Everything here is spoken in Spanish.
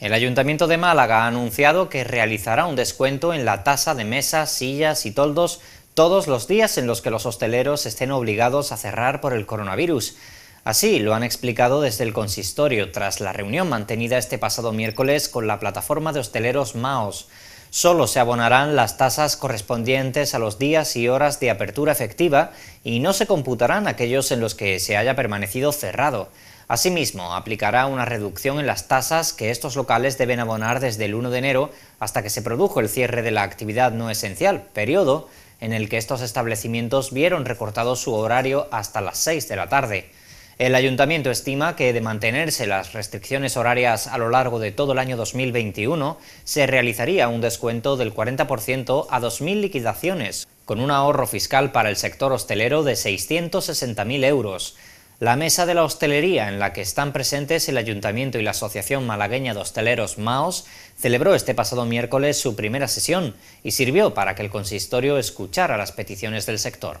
El Ayuntamiento de Málaga ha anunciado que realizará un descuento en la tasa de mesas, sillas y toldos todos los días en los que los hosteleros estén obligados a cerrar por el coronavirus. Así lo han explicado desde el consistorio tras la reunión mantenida este pasado miércoles con la plataforma de hosteleros MAOS solo se abonarán las tasas correspondientes a los días y horas de apertura efectiva y no se computarán aquellos en los que se haya permanecido cerrado. Asimismo, aplicará una reducción en las tasas que estos locales deben abonar desde el 1 de enero hasta que se produjo el cierre de la actividad no esencial, periodo en el que estos establecimientos vieron recortado su horario hasta las 6 de la tarde. El ayuntamiento estima que de mantenerse las restricciones horarias a lo largo de todo el año 2021, se realizaría un descuento del 40% a 2.000 liquidaciones, con un ahorro fiscal para el sector hostelero de 660.000 euros. La mesa de la hostelería, en la que están presentes el Ayuntamiento y la Asociación Malagueña de Hosteleros MAOS, celebró este pasado miércoles su primera sesión y sirvió para que el consistorio escuchara las peticiones del sector.